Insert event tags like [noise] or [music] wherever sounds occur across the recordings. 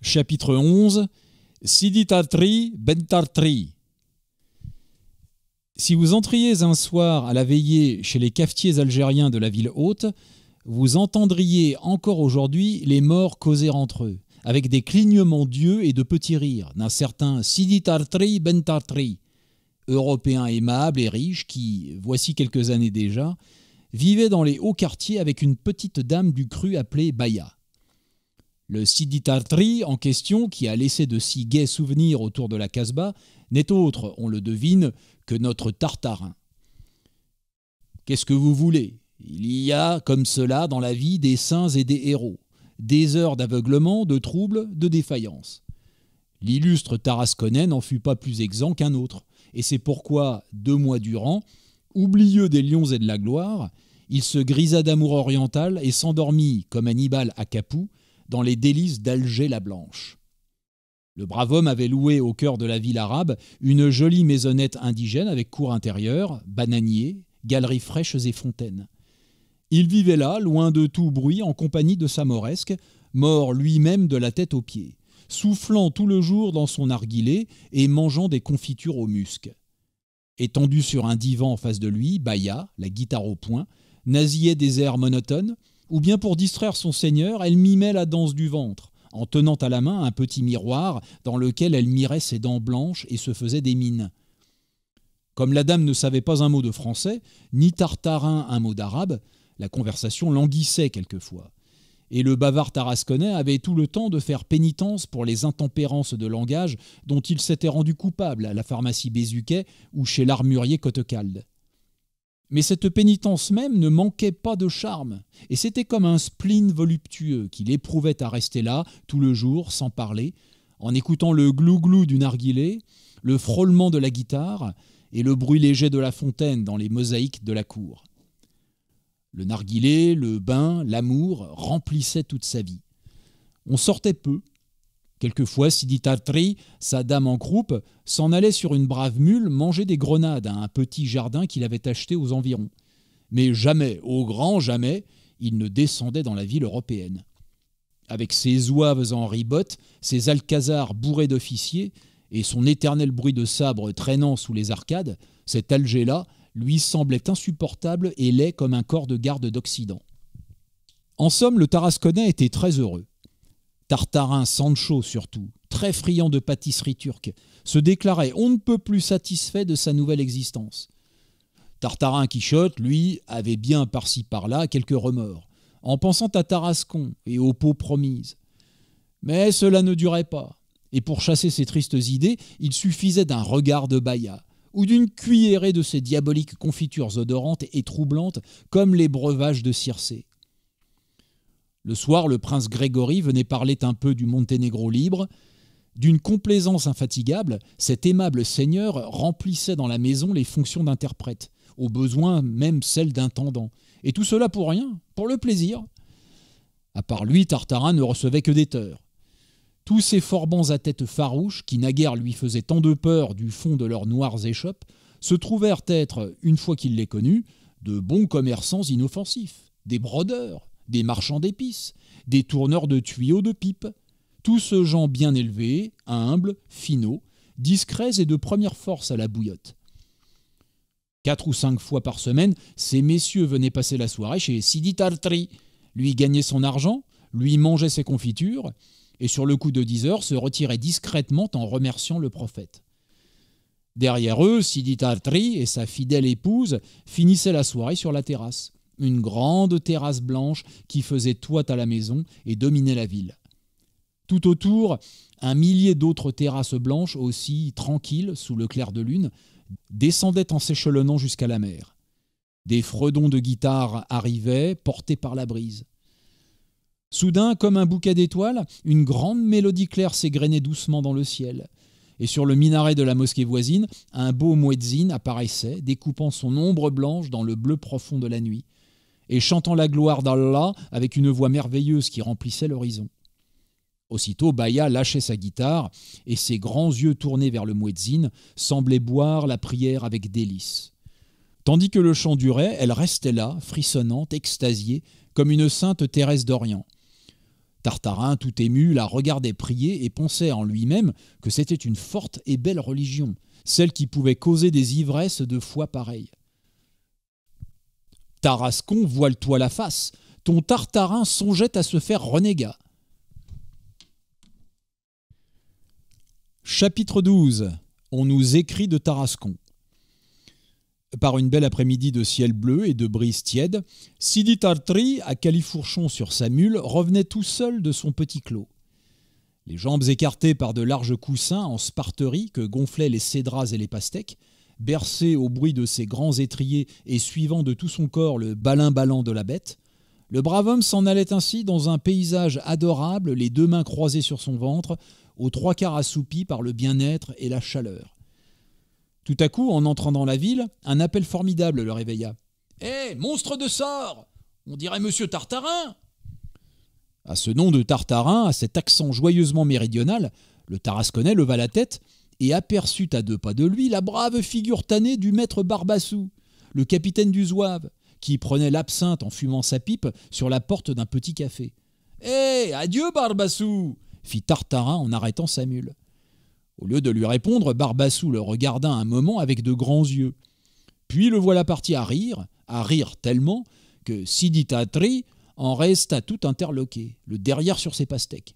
chapitre 11, Siditatri Bentartri. Si vous entriez un soir à la veillée chez les cafetiers algériens de la ville haute, vous entendriez encore aujourd'hui les morts causer entre eux, avec des clignements d'yeux et de petits rires d'un certain Sidi Tartri Ben européen aimable et riche qui, voici quelques années déjà, vivait dans les hauts quartiers avec une petite dame du cru appelée Baya. Le Sidi Tartri en question, qui a laissé de si gais souvenirs autour de la Casbah, n'est autre, on le devine, que notre Tartarin. Qu'est-ce que vous voulez Il y a, comme cela, dans la vie des saints et des héros, des heures d'aveuglement, de troubles, de défaillance. L'illustre Tarasconnais n'en fut pas plus exempt qu'un autre, et c'est pourquoi, deux mois durant, oublieux des lions et de la gloire, il se grisa d'amour oriental et s'endormit, comme Hannibal à Capoue, dans les délices d'Alger la Blanche. Le brave homme avait loué au cœur de la ville arabe une jolie maisonnette indigène avec cour intérieure, bananiers, galeries fraîches et fontaines. Il vivait là, loin de tout bruit, en compagnie de sa moresque, mort lui-même de la tête aux pieds, soufflant tout le jour dans son argilé et mangeant des confitures au musc. Étendu sur un divan en face de lui, Baya, la guitare au poing, nasillait des airs monotones, ou bien pour distraire son seigneur, elle mimait la danse du ventre, en tenant à la main un petit miroir dans lequel elle mirait ses dents blanches et se faisait des mines. Comme la dame ne savait pas un mot de français, ni Tartarin un mot d'arabe, la conversation languissait quelquefois. Et le bavard tarasconnais avait tout le temps de faire pénitence pour les intempérances de langage dont il s'était rendu coupable à la pharmacie Bézuquet ou chez l'armurier Cotecalde. Mais cette pénitence même ne manquait pas de charme, et c'était comme un spleen voluptueux qu'il éprouvait à rester là, tout le jour, sans parler, en écoutant le glouglou du narguilé, le frôlement de la guitare et le bruit léger de la fontaine dans les mosaïques de la cour. Le narguilé, le bain, l'amour remplissaient toute sa vie. On sortait peu, Quelquefois, Tartri, sa dame en croupe, s'en allait sur une brave mule manger des grenades à un petit jardin qu'il avait acheté aux environs. Mais jamais, au grand jamais, il ne descendait dans la ville européenne. Avec ses zouaves en ribotte, ses alcazars bourrés d'officiers, et son éternel bruit de sabre traînant sous les arcades, cet Alger-là lui semblait insupportable et laid comme un corps de garde d'Occident. En somme, le Tarasconnais était très heureux. Tartarin, Sancho surtout, très friand de pâtisserie turque, se déclarait on ne peut plus satisfait de sa nouvelle existence. Tartarin Quichotte, lui, avait bien par-ci par-là quelques remords, en pensant à Tarascon et aux peaux promises. Mais cela ne durait pas, et pour chasser ces tristes idées, il suffisait d'un regard de Baïa, ou d'une cuillerée de ces diaboliques confitures odorantes et troublantes comme les breuvages de Circé. Le soir, le prince Grégory venait parler un peu du Monténégro libre. D'une complaisance infatigable, cet aimable seigneur remplissait dans la maison les fonctions d'interprète, au besoin même celles d'intendant. Et tout cela pour rien, pour le plaisir. À part lui, Tartarin ne recevait que des teurs. Tous ces forbans à tête farouche, qui naguère lui faisaient tant de peur du fond de leurs noires échoppes, se trouvèrent être, une fois qu'il les connut, de bons commerçants inoffensifs, des brodeurs, des marchands d'épices, des tourneurs de tuyaux de pipe, tous gens bien élevés, humbles, finaux, discrets et de première force à la bouillotte. Quatre ou cinq fois par semaine, ces messieurs venaient passer la soirée chez Sidi Tartri, lui gagnait son argent, lui mangeait ses confitures, et sur le coup de dix heures se retirait discrètement en remerciant le prophète. Derrière eux, Sidi Tartri et sa fidèle épouse finissaient la soirée sur la terrasse une grande terrasse blanche qui faisait toit à la maison et dominait la ville. Tout autour, un millier d'autres terrasses blanches aussi tranquilles sous le clair de lune descendaient en s'échelonnant jusqu'à la mer. Des fredons de guitare arrivaient, portés par la brise. Soudain, comme un bouquet d'étoiles, une grande mélodie claire s'égrenait doucement dans le ciel. Et sur le minaret de la mosquée voisine, un beau muezzin apparaissait, découpant son ombre blanche dans le bleu profond de la nuit et chantant la gloire d'Allah avec une voix merveilleuse qui remplissait l'horizon. Aussitôt, Baïa lâchait sa guitare et ses grands yeux tournés vers le muezzin semblaient boire la prière avec délice. Tandis que le chant durait, elle restait là, frissonnante, extasiée, comme une sainte Thérèse d'Orient. Tartarin, tout ému, la regardait prier et pensait en lui-même que c'était une forte et belle religion, celle qui pouvait causer des ivresses de foi pareilles. Tarascon, voile-toi la face. Ton tartarin songeait à se faire renégat. Chapitre XII. On nous écrit de Tarascon. Par une belle après-midi de ciel bleu et de brise tiède, Sidi Tartri, à califourchon sur sa mule, revenait tout seul de son petit clos. Les jambes écartées par de larges coussins en sparterie que gonflaient les cédras et les pastèques, bercé au bruit de ses grands étriers et suivant de tout son corps le balin-ballant de la bête, le brave homme s'en allait ainsi dans un paysage adorable, les deux mains croisées sur son ventre, aux trois quarts assoupis par le bien-être et la chaleur. Tout à coup, en entrant dans la ville, un appel formidable le réveilla. Hé, monstre de sort On dirait Monsieur Tartarin À ce nom de Tartarin, à cet accent joyeusement méridional, le Tarasconnais leva la tête et aperçut à deux pas de lui la brave figure tannée du maître Barbassou, le capitaine du zouave, qui prenait l'absinthe en fumant sa pipe sur la porte d'un petit café. Eh, adieu Barbassou fit Tartarin en arrêtant sa mule. Au lieu de lui répondre, Barbassou le regarda un moment avec de grands yeux. Puis le voilà parti à rire, à rire tellement que Sidi Tatri en resta tout interloqué, le derrière sur ses pastèques.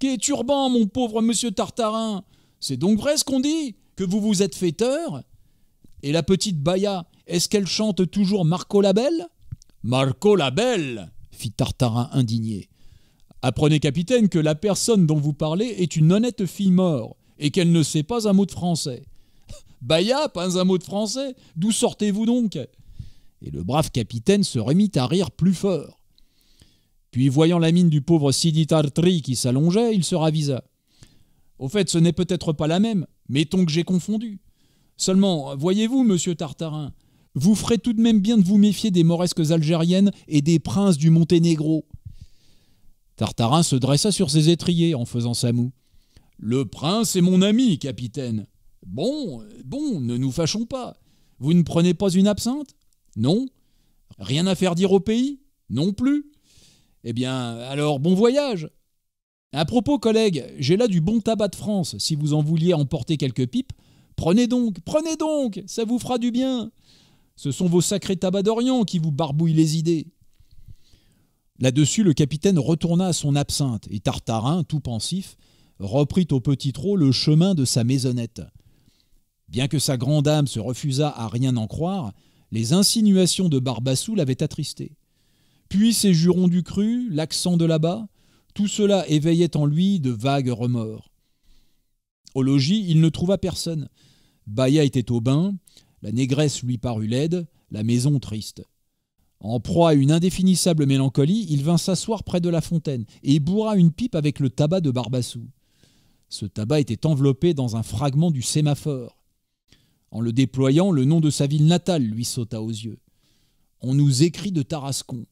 Qu'est turban, mon pauvre monsieur Tartarin c'est donc vrai ce qu'on dit, que vous vous êtes fait Et la petite Baïa, est-ce qu'elle chante toujours Marco Labelle Marco Labelle fit Tartarin indigné. Apprenez, capitaine, que la personne dont vous parlez est une honnête fille mort et qu'elle ne sait pas un mot de français. [laughs] Baya, pas un mot de français D'où sortez-vous donc Et le brave capitaine se remit à rire plus fort. Puis, voyant la mine du pauvre Sidi Tartri qui s'allongeait, il se ravisa. Au fait, ce n'est peut-être pas la même, mettons que j'ai confondu. Seulement, voyez-vous, monsieur Tartarin, vous ferez tout de même bien de vous méfier des mauresques algériennes et des princes du Monténégro. Tartarin se dressa sur ses étriers en faisant sa moue. Le prince est mon ami, capitaine. Bon, bon, ne nous fâchons pas. Vous ne prenez pas une absinthe Non Rien à faire dire au pays Non plus Eh bien, alors bon voyage à propos, collègues, j'ai là du bon tabac de France. Si vous en vouliez emporter quelques pipes, prenez donc, prenez donc, ça vous fera du bien. Ce sont vos sacrés tabacs d'Orient qui vous barbouillent les idées. Là-dessus, le capitaine retourna à son absinthe, et Tartarin, tout pensif, reprit au petit trot le chemin de sa maisonnette. Bien que sa grande âme se refusât à rien en croire, les insinuations de Barbassou l'avaient attristé. Puis ses jurons du cru, l'accent de là-bas, tout cela éveillait en lui de vagues remords. Au logis, il ne trouva personne. Baïa était au bain, la négresse lui parut laide, la maison triste. En proie à une indéfinissable mélancolie, il vint s'asseoir près de la fontaine et bourra une pipe avec le tabac de Barbassou. Ce tabac était enveloppé dans un fragment du sémaphore. En le déployant, le nom de sa ville natale lui sauta aux yeux. On nous écrit de Tarascon.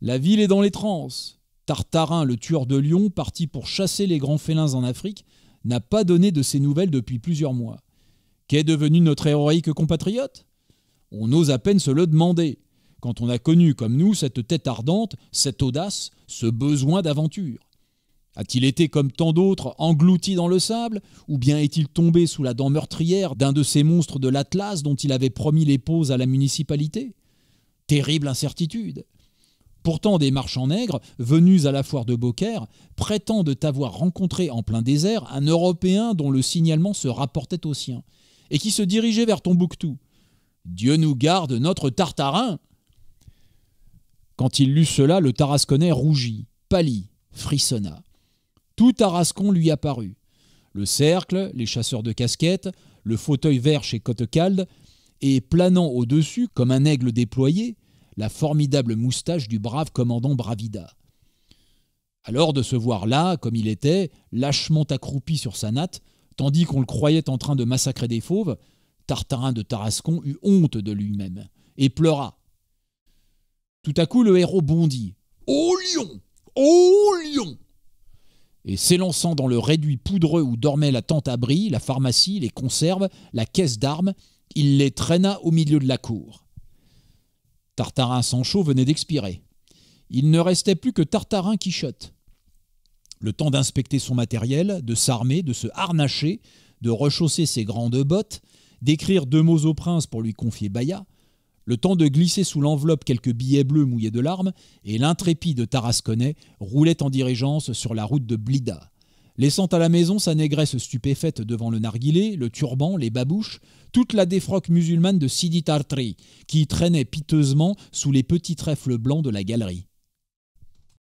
La ville est dans les transes. Tartarin, le tueur de lions, parti pour chasser les grands félins en Afrique, n'a pas donné de ses nouvelles depuis plusieurs mois. Qu'est devenu notre héroïque compatriote On ose à peine se le demander, quand on a connu comme nous cette tête ardente, cette audace, ce besoin d'aventure. A-t-il été comme tant d'autres englouti dans le sable, ou bien est-il tombé sous la dent meurtrière d'un de ces monstres de l'Atlas dont il avait promis les pauses à la municipalité Terrible incertitude. Pourtant, des marchands nègres, venus à la foire de Beaucaire, prétendent avoir rencontré en plein désert un Européen dont le signalement se rapportait au sien, et qui se dirigeait vers Tombouctou. Dieu nous garde notre tartarin Quand il lut cela, le tarasconnais rougit, pâlit, frissonna. Tout Tarascon lui apparut. Le cercle, les chasseurs de casquettes, le fauteuil vert chez Cote-Calde, et planant au-dessus, comme un aigle déployé, la formidable moustache du brave commandant Bravida. Alors de se voir là, comme il était, lâchement accroupi sur sa natte, tandis qu'on le croyait en train de massacrer des fauves, Tartarin de Tarascon eut honte de lui-même et pleura. Tout à coup, le héros bondit. Au lion Au lion Et s'élançant dans le réduit poudreux où dormaient la tente abri, la pharmacie, les conserves, la caisse d'armes, il les traîna au milieu de la cour. Tartarin Sancho venait d'expirer. Il ne restait plus que Tartarin Quichotte. Le temps d'inspecter son matériel, de s'armer, de se harnacher, de rechausser ses grandes bottes, d'écrire deux mots au prince pour lui confier Baya, le temps de glisser sous l'enveloppe quelques billets bleus mouillés de larmes, et l'intrépide Tarasconnais roulait en dirigeance sur la route de Blida, laissant à la maison sa négresse stupéfaite devant le narguilé, le turban, les babouches, toute la défroque musulmane de Sidi Tartri, qui traînait piteusement sous les petits trèfles blancs de la galerie.